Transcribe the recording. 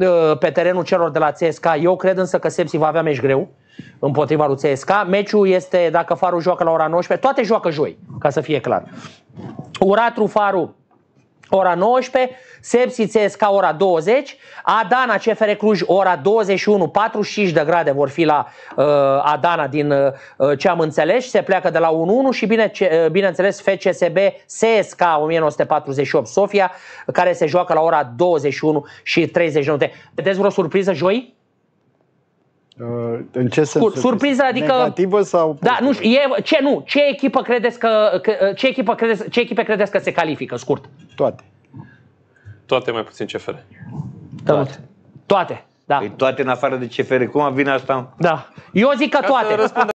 Ă, pe terenul celor de la CSK. Eu cred însă că Sepsi va avea meci greu împotriva lui CSK. Meciul este, dacă Faru joacă la ora 19, toate joacă joi, ca să fie clar. Uratru Faru ora 19, Sepsi CSKA ora 20, Adana CFR Cluj ora 21, 45 de grade vor fi la uh, Adana din uh, ce am înțeles, se pleacă de la 1-1 și bine, uh, bineînțeles FCSB CSK 1948 Sofia, care se joacă la ora 21 și 30 de minute. Vedeți vreo surpriză joi? Uh, în ce sens? Surpriza, adică negativă sau Da, nu știu, e, ce nu, ce echipă credeți că, că ce echipă credeți, ce echipe credeți că se califică, scurt? Toate. Toate mai puțin CFR. Toate. Toate. Da. Păi toate în afară de CFR. Cum vine asta? Da. Eu zic că toate.